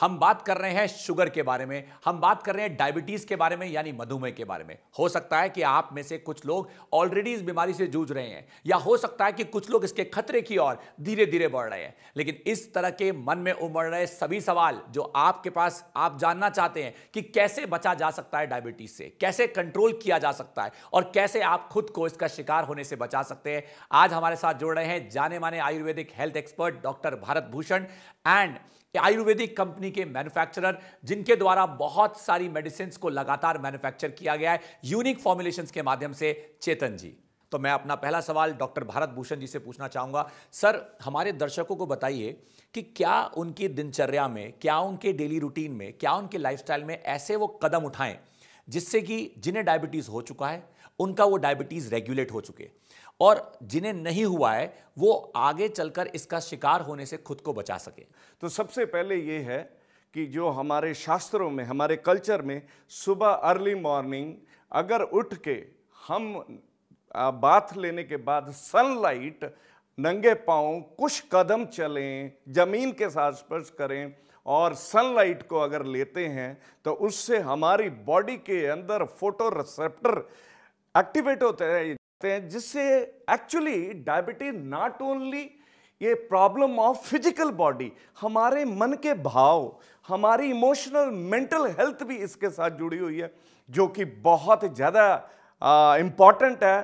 हम बात कर रहे हैं शुगर के बारे में हम बात कर रहे हैं डायबिटीज के बारे में यानी मधुमेह के बारे में हो सकता है कि आप में से कुछ लोग ऑलरेडी इस बीमारी से जूझ रहे हैं या हो सकता है कि कुछ लोग इसके खतरे की ओर धीरे धीरे बढ़ रहे हैं लेकिन इस तरह के मन में उमड़ रहे सभी सवाल जो आपके पास आप जानना चाहते हैं कि कैसे बचा जा सकता है डायबिटीज से कैसे कंट्रोल किया जा सकता है और कैसे आप खुद को इसका शिकार होने से बचा सकते हैं आज हमारे साथ जुड़ रहे हैं जाने माने ayurvedic health expert doctor Bharat Bhushan and ayurvedic company के मैन्युफैक्चरर जिनके द्वारा बहुत सारी मेडिसिन को लगातार मैन्युफैक्चर किया गया है यूनिक फॉर्मुलेशन के माध्यम से चेतन जी तो मैं अपना पहला सवाल डॉक्टर भारत भूषण जी से पूछना चाहूंगा सर हमारे दर्शकों को बताइए कि क्या उनकी दिनचर्या में क्या उनके डेली रूटीन में क्या उनके लाइफस्टाइल में ऐसे वो कदम उठाएं जिससे कि जिन्हें डायबिटीज़ हो चुका है उनका वो डायबिटीज़ रेगुलेट हो चुके और जिन्हें नहीं हुआ है वो आगे चलकर इसका शिकार होने से खुद को बचा सके तो सबसे पहले ये है कि जो हमारे शास्त्रों में हमारे कल्चर में सुबह अर्ली मॉर्निंग अगर उठ के हम बाथ लेने के बाद सनलाइट नंगे पाँव कुछ कदम चलें ज़मीन के साथ स्पर्श करें और सनलाइट को अगर लेते हैं तो उससे हमारी बॉडी के अंदर फोटो रिसेप्टर एक्टिवेट होते हैं जिससे एक्चुअली डायबिटीज नॉट ओनली ये प्रॉब्लम ऑफ फिजिकल बॉडी हमारे मन के भाव हमारी इमोशनल मेंटल हेल्थ भी इसके साथ जुड़ी हुई है जो कि बहुत ज़्यादा इम्पॉर्टेंट है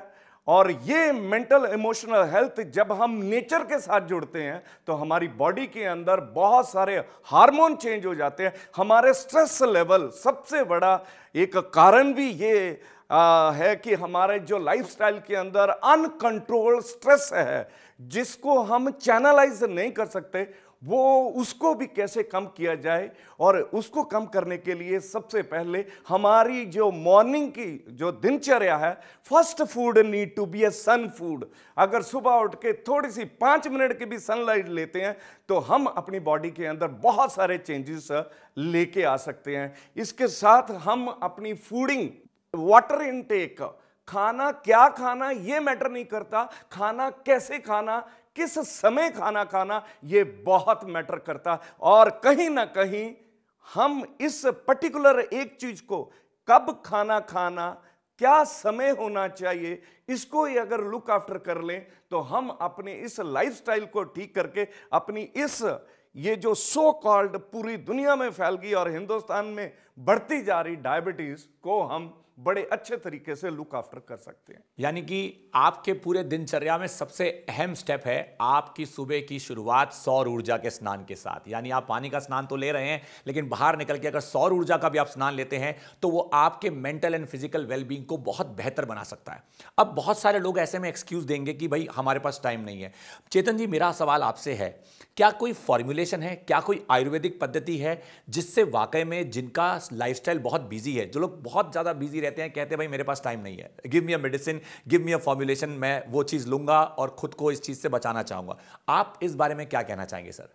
और ये मेंटल इमोशनल हेल्थ जब हम नेचर के साथ जुड़ते हैं तो हमारी बॉडी के अंदर बहुत सारे हार्मोन चेंज हो जाते हैं हमारे स्ट्रेस लेवल सबसे बड़ा एक कारण भी ये आ, है कि हमारे जो लाइफस्टाइल के अंदर अनकंट्रोल स्ट्रेस है जिसको हम चैनलाइज नहीं कर सकते वो उसको भी कैसे कम किया जाए और उसको कम करने के लिए सबसे पहले हमारी जो मॉर्निंग की जो दिनचर्या है first food need to be a sun food अगर सुबह उठ के थोड़ी सी पाँच मिनट की भी सनलाइट लेते हैं तो हम अपनी बॉडी के अंदर बहुत सारे चेंजेस uh, लेके आ सकते हैं इसके साथ हम अपनी फूडिंग वाटर इनटेक खाना क्या खाना ये मैटर नहीं करता खाना कैसे खाना किस समय खाना खाना ये बहुत मैटर करता और कहीं ना कहीं हम इस पर्टिकुलर एक चीज को कब खाना खाना क्या समय होना चाहिए इसको ही अगर लुक आफ्टर कर लें तो हम अपने इस लाइफस्टाइल को ठीक करके अपनी इस ये जो सो कॉल्ड पूरी दुनिया में फैल गई और हिंदुस्तान में बढ़ती जा रही डायबिटीज़ को हम बड़े अच्छे तरीके से लुक आफ्टर कर सकते हैं यानी कि आपके पूरे दिनचर्या में सबसे अहम स्टेप है आपकी सुबह की शुरुआत सौर ऊर्जा के स्नान के साथ यानी आप पानी का स्नान तो ले रहे हैं लेकिन बाहर निकल के अगर सौर ऊर्जा का भी आप स्नान लेते हैं तो वो आपके मेंटल एंड फिजिकल वेलबींग को बहुत बेहतर बना सकता है अब बहुत सारे लोग ऐसे में एक्सक्यूज देंगे कि भाई हमारे पास टाइम नहीं है चेतन जी मेरा सवाल आपसे है क्या कोई फॉर्मुलेशन है क्या कोई आयुर्वेदिक पद्धति है जिससे वाकई में जिनका लाइफ बहुत बिजी है जो लोग बहुत ज़्यादा बिजी रहते हैं कहते हैं भाई मेरे पास टाइम नहीं है give me a medicine give me a formulation मैं वो चीज़ लूंगा और खुद को इस चीज़ से बचाना चाहूंगा आप इस बारे में क्या कहना चाहेंगे सर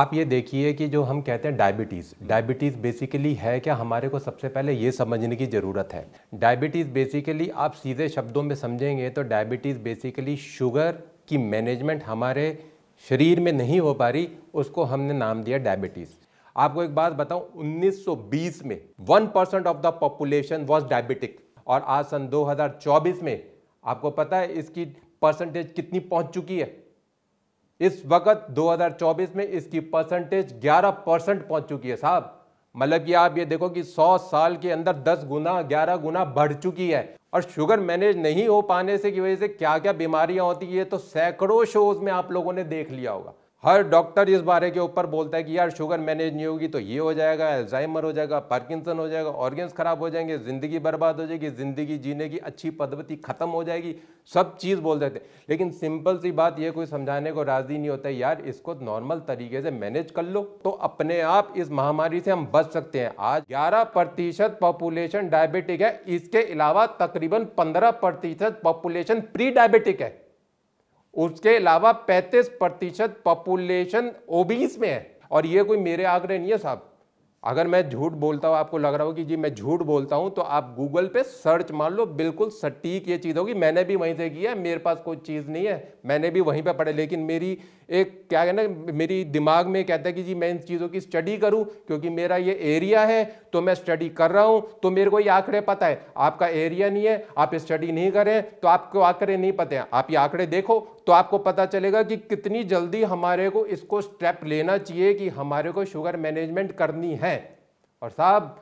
आप ये देखिए कि जो हम कहते हैं डायबिटीज़ डायबिटीज़ बेसिकली है क्या हमारे को सबसे पहले ये समझने की ज़रूरत है डायबिटीज़ बेसिकली आप सीधे शब्दों में समझेंगे तो डायबिटीज़ बेसिकली शुगर की मैनेजमेंट हमारे शरीर में नहीं हो पा रही उसको हमने नाम दिया डायबिटीज़ आपको एक बात बताऊं 1920 में 1 percent of the population was diabetic और आज सन 2024 में आपको पता है इसकी परसेंटेज कितनी पहुंच चुकी है इस वक्त 2024 में इसकी परसेंटेज 11 परसेंट पहुंच चुकी है साहब मतलब कि आप ये देखो कि 100 साल के अंदर 10 गुना 11 गुना बढ़ चुकी है और शुगर मैनेज नहीं हो पाने से की वजह से क्या क्या बीमारियां होती है तो सैकड़ों शोज में आप लोगों ने देख लिया होगा हर डॉक्टर इस बारे के ऊपर बोलता है कि यार शुगर मैनेज नहीं होगी तो ये हो जाएगा एल्जाइमर हो जाएगा पार्किंसन हो जाएगा ऑर्गेन्स ख़राब हो जाएंगे ज़िंदगी बर्बाद हो जाएगी ज़िंदगी जीने की अच्छी पद्धति ख़त्म हो जाएगी सब चीज़ बोल देते हैं लेकिन सिंपल सी बात ये कोई समझाने को राज़ी नहीं होता यार इसको नॉर्मल तरीके से मैनेज कर लो तो अपने आप इस महामारी से हम बच सकते हैं आज ग्यारह प्रतिशत पॉपुलेशन डायबिटिक है इसके अलावा तकरीबन पंद्रह प्रतिशत पॉपुलेशन प्री डायबिटिक है उसके अलावा 35 प्रतिशत पॉपुलेशन ओबीस में है और ये कोई मेरे आग्रह नहीं है साहब अगर मैं झूठ बोलता हूँ आपको लग रहा हो कि जी मैं झूठ बोलता हूँ तो आप गूगल पे सर्च मान लो बिल्कुल सटीक ये चीज़ होगी मैंने भी वहीं से किया है मेरे पास कोई चीज़ नहीं है मैंने भी वहीं पे पढ़े लेकिन मेरी एक क्या है ना मेरी दिमाग में कहता है कि जी मैं इन चीज़ों की स्टडी करूँ क्योंकि मेरा ये एरिया है तो मैं स्टडी कर रहा हूँ तो मेरे को ये आंकड़े पता है आपका एरिया नहीं है आप स्टडी नहीं करें तो आपको आंकड़े नहीं पते हैं आप ये आंकड़े देखो तो आपको पता चलेगा कि कितनी जल्दी हमारे को इसको स्टेप लेना चाहिए कि हमारे को शुगर मैनेजमेंट करनी है और साहब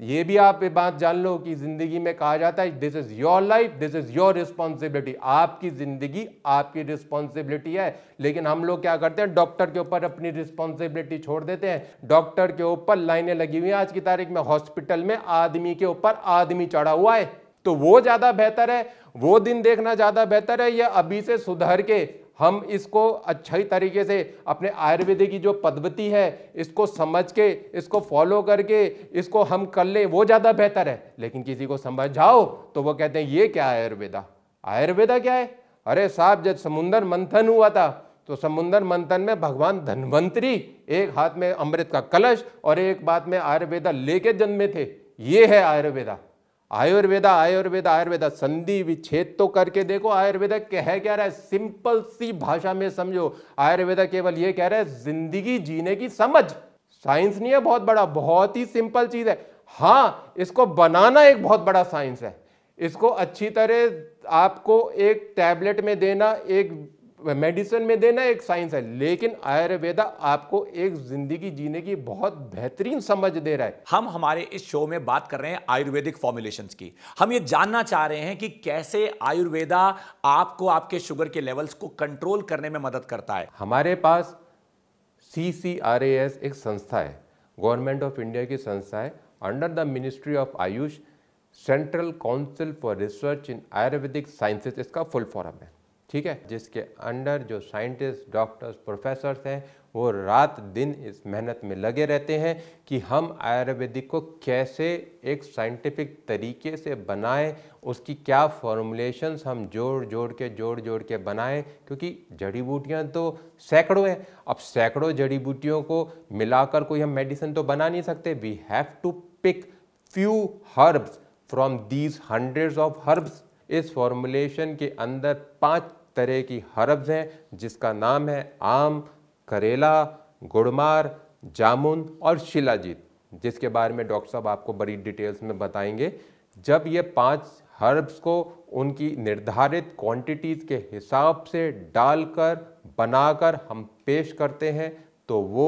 ये भी आप ये बात जान लो कि जिंदगी में कहा जाता है this is your life this is your responsibility आपकी जिंदगी आपकी रिस्पॉन्सिबिलिटी है लेकिन हम लोग क्या करते हैं डॉक्टर के ऊपर अपनी रिस्पॉन्सिबिलिटी छोड़ देते हैं डॉक्टर के ऊपर लाइनें लगी हुई हैं आज की तारीख में हॉस्पिटल में आदमी के ऊपर आदमी चढ़ा हुआ है तो वो ज़्यादा बेहतर है वो दिन देखना ज़्यादा बेहतर है या अभी से सुधर के हम इसको अच्छी तरीके से अपने आयुर्वेद की जो पद्धति है इसको समझ के इसको फॉलो करके इसको हम कर ले वो ज़्यादा बेहतर है लेकिन किसी को समझ जाओ तो वो कहते हैं ये क्या आयुर्वेदा आयुर्वेदा क्या है अरे साहब जब समुन्दर मंथन हुआ था तो समुन्दर मंथन में भगवान धनवंतरी एक हाथ में अमृत का कलश और एक बात में आयुर्वेदा लेके जन्मे थे ये है आयुर्वेदा आयुर्वेदा आयुर्वेदा आयुर्वेदा संधि विच्छेद तो करके देखो आयुर्वेदा कह क्या रहा है सिंपल सी भाषा में समझो आयुर्वेदा केवल ये कह रहा है जिंदगी जीने की समझ साइंस नहीं है बहुत बड़ा बहुत ही सिंपल चीज है हाँ इसको बनाना एक बहुत बड़ा साइंस है इसको अच्छी तरह आपको एक टैबलेट में देना एक मेडिसिन में देना एक साइंस है लेकिन आयुर्वेदा आपको एक जिंदगी जीने की बहुत बेहतरीन समझ दे रहा है हम हमारे इस शो में बात कर रहे हैं आयुर्वेदिक फॉर्मुलेशन की हम ये जानना चाह रहे हैं कि कैसे आयुर्वेदा आपको आपके शुगर के लेवल्स को कंट्रोल करने में मदद करता है हमारे पास सी सी आर ए एस एक संस्था है गवर्नमेंट ऑफ इंडिया की संस्था है under the ministry of Ayush central council for research in ayurvedic sciences इसका फुल फॉर्म है ठीक है जिसके अंडर जो साइंटिस्ट डॉक्टर्स प्रोफेसर्स हैं वो रात दिन इस मेहनत में लगे रहते हैं कि हम आयुर्वेदिक को कैसे एक साइंटिफिक तरीके से बनाएं उसकी क्या फॉर्मुलेशंस हम जोड़ जोड़ के जोड़ जोड़ के बनाएं क्योंकि जड़ी बूटियाँ तो सैकड़ों हैं अब सैकड़ों जड़ी बूटियों को मिलाकर कोई हम मेडिसिन तो बना नहीं सकते we have to pick few herbs from these hundreds of herbs इस फॉर्मुलेशन के अंदर पाँच तरह की हर्ब्स हैं जिसका नाम है आम करेला गुड़मार जामुन और शिलाजीत जिसके बारे में डॉक्टर साहब आपको बड़ी डिटेल्स में बताएंगे जब ये पांच हर्ब्स को उनकी निर्धारित क्वांटिटीज़ के हिसाब से डालकर बनाकर हम पेश करते हैं तो वो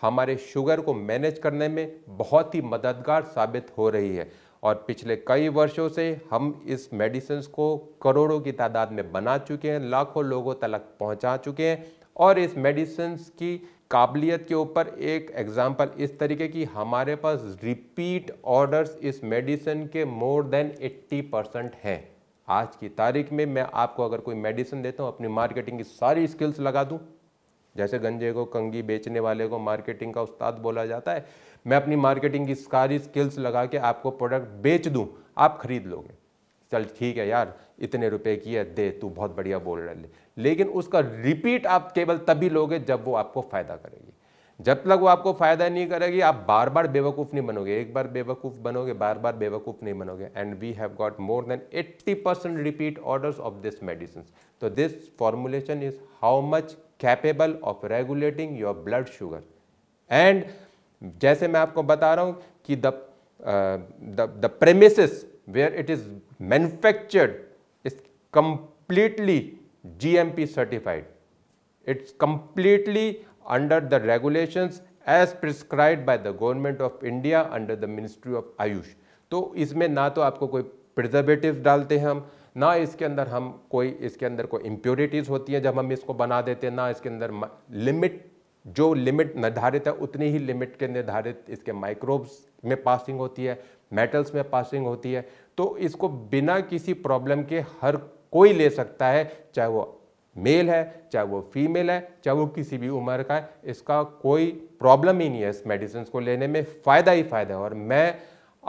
हमारे शुगर को मैनेज करने में बहुत ही मददगार साबित हो रही है और पिछले कई वर्षों से हम इस मेडिसिन को करोड़ों की तादाद में बना चुके हैं लाखों लोगों तक पहुंचा चुके हैं और इस मेडिसिन की काबिलियत के ऊपर एक एग्ज़ाम्पल इस तरीके की हमारे पास रिपीट ऑर्डर्स इस मेडिसिन के मोर देन 80 परसेंट हैं आज की तारीख में मैं आपको अगर कोई मेडिसिन देता हूँ अपनी मार्केटिंग की सारी स्किल्स लगा दूँ जैसे गंजे को कंगी बेचने वाले को मार्केटिंग का उस्ताद बोला जाता है मैं अपनी मार्केटिंग की सारी स्किल्स लगा के आपको प्रोडक्ट बेच दूँ आप खरीद लोगे चल ठीक है यार इतने रुपए की है दे तू बहुत बढ़िया बोल रहा है लेकिन उसका रिपीट आप केवल तभी लोगे जब वो आपको फ़ायदा करेगी जब तक वो आपको फ़ायदा नहीं करेगी आप बार बार बेवकूफ़ नहीं बनोगे एक बार बेवकूफ़ बनोगे बार बार बेवकूफ़ नहीं बनोगे and we have got more than 80 percent repeat orders of this medicine तो this formulation is how much capable of regulating your blood sugar and जैसे मैं आपको बता रहा हूं कि the the premise where it is manufactured is completely GMP certified it's completely under the regulation as prescribe by the government of India under the ministry of Ayush तो इसमें ना तो आपको कोई प्रिजर्वेटिव डालते हैं हम ना इसके अंदर हम कोई इसके अंदर कोई इम्प्योरिटीज़ होती हैं जब हम इसको बना देते हैं ना इसके अंदर लिमिट जो लिमिट निर्धारित है उतनी ही लिमिट के निर्धारित इसके माइक्रोब्स में पासिंग होती है मेटल्स में पासिंग होती है तो इसको बिना किसी प्रॉब्लम के हर कोई ले सकता है चाहे वो मेल है चाहे वो फीमेल है चाहे वो किसी भी उम्र का है इसका कोई प्रॉब्लम ही नहीं है इस मेडिसिन को लेने में फ़ायदा ही फ़ायदा है और मैं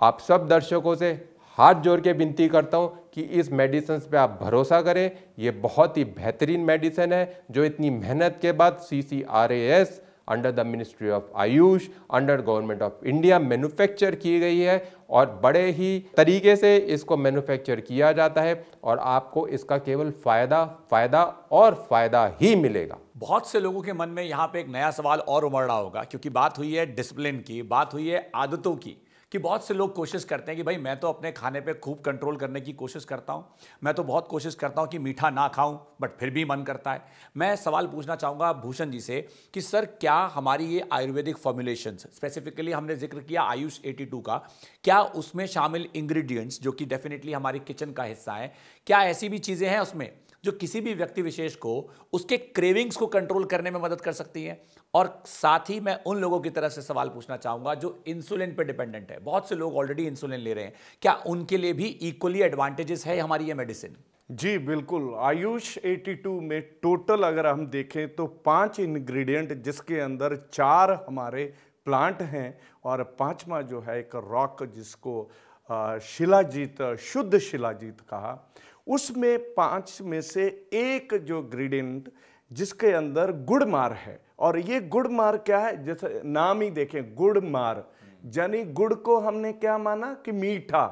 आप सब दर्शकों से हाथ जोड़ के विनती करता हूँ कि इस मेडिसिन पे आप भरोसा करें ये बहुत ही बेहतरीन मेडिसिन है जो इतनी मेहनत के बाद C C R A S under the ministry of Ayush under government of India manufacture की गई है और बड़े ही तरीके से इसको मैनुफैक्चर किया जाता है और आपको इसका केवल फ़ायदा फ़ायदा और फ़ायदा ही मिलेगा बहुत से लोगों के मन में यहाँ पे एक नया सवाल और उमड़ रहा होगा क्योंकि बात हुई है डिसिप्लिन की बात हुई है आदतों की कि बहुत से लोग कोशिश करते हैं कि भाई मैं तो अपने खाने पे खूब कंट्रोल करने की कोशिश करता हूँ मैं तो बहुत कोशिश करता हूँ कि मीठा ना खाऊं बट फिर भी मन करता है मैं सवाल पूछना चाहूँगा भूषण जी से कि सर क्या हमारी ये आयुर्वेदिक फॉर्मुलेशन स्पेसिफिकली हमने जिक्र किया आयुष एटी का क्या उसमें शामिल इंग्रीडियंट्स जो कि डेफिनेटली हमारे किचन का हिस्सा है क्या ऐसी भी चीज़ें हैं उसमें जो किसी भी व्यक्ति विशेष को उसके क्रेविंग्स को कंट्रोल करने में मदद कर सकती है और साथ ही मैं उन लोगों की तरफ से सवाल पूछना चाहूंगा जो इंसुलिन पर डिपेंडेंट है बहुत से लोग ऑलरेडी इंसुलिन ले रहे हैं क्या उनके लिए भी इक्वली एडवांटेजेस है हमारी ये मेडिसिन जी बिल्कुल आयुष 82 में टोटल अगर हम देखें तो पांच इंग्रेडिएंट जिसके अंदर चार हमारे प्लांट हैं और पांचवा जो है एक रॉक जिसको शिलाजीत शुद्ध शिलाजीत कहा उसमें पाँच में से एक जो ग्रीडेंट जिसके अंदर गुड़मार है और ये गुड़मार क्या है जैसे नाम ही देखें गुड़मार यानी गुड़ को हमने क्या माना कि मीठा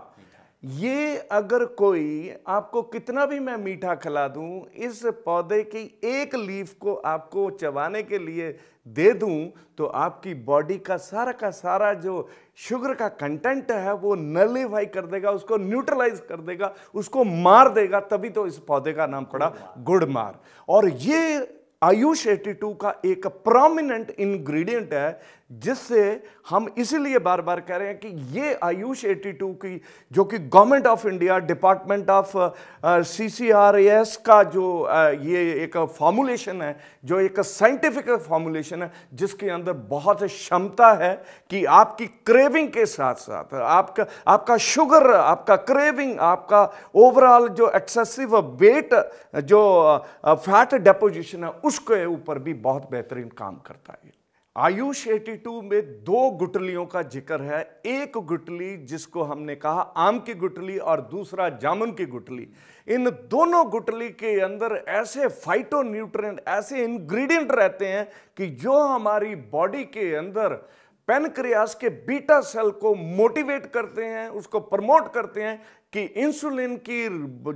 ये अगर कोई आपको कितना भी मैं मीठा खिला दूं इस पौधे की एक लीफ को आपको चबाने के लिए दे दूं तो आपकी बॉडी का सारा का सारा जो शुगर का कंटेंट है वो नलीफाई कर देगा उसको न्यूट्रलाइज कर देगा उसको मार देगा तभी तो इस पौधे का नाम पड़ा गुड़मार और ये आयुष 82 का एक प्रोमिनेंट इंग्रेडिएंट है जिससे हम इसीलिए बार बार कह रहे हैं कि ये आयुष 82 की जो कि government of India department of C C R S का जो आ, ये एक फॉर्मुलेशन है जो एक साइंटिफिक फॉर्मुलेशन है जिसके अंदर बहुत क्षमता है कि आपकी क्रेविंग के साथ साथ आपका आपका शुगर आपका क्रेविंग आपका ओवरऑल जो एक्सेसिव वेट जो फैट डेपोजिशन है उसके ऊपर भी बहुत बेहतरीन काम करता है आयुष 82 में दो गुटलियों का जिक्र है एक गुटली जिसको हमने कहा आम की गुटली और दूसरा जामुन की गुटली इन दोनों गुटली के अंदर ऐसे फाइटो न्यूट्रेंट ऐसे इंग्रेडिएंट रहते हैं कि जो हमारी बॉडी के अंदर पेनक्रियास के बीटा सेल को मोटिवेट करते हैं उसको प्रमोट करते हैं कि इंसुलिन की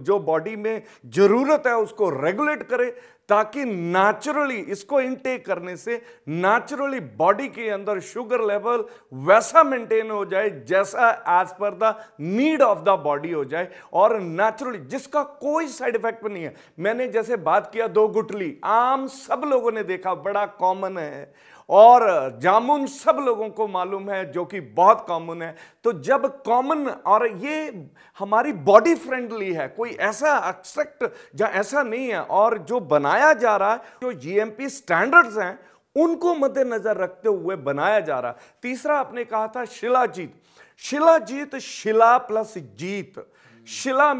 जो बॉडी में ज़रूरत है उसको रेगुलेट करे ताकि नेचुरली इसको इनटेक करने से नेचुरली बॉडी के अंदर शुगर लेवल वैसा मेंटेन हो जाए जैसा as per the need of the body हो जाए और नेचुरली जिसका कोई साइड इफेक्ट नहीं है मैंने जैसे बात किया दो गुटली आम सब लोगों ने देखा बड़ा कॉमन है और जामुन सब लोगों को मालूम है जो कि बहुत कॉमन है तो जब कॉमन और ये हमारी बॉडी फ्रेंडली है कोई ऐसा एक्सेक्ट या ऐसा नहीं है और जो बनाए बनाया जा रहा है जो जीएमपी स्टैंडर्ड्स हैं उनको मद्देनजर रखते हुए बनाया जा रहा है तीसरा आपने कहा था शिलाजीत शिलाजीत शिला प्लस जीत शिला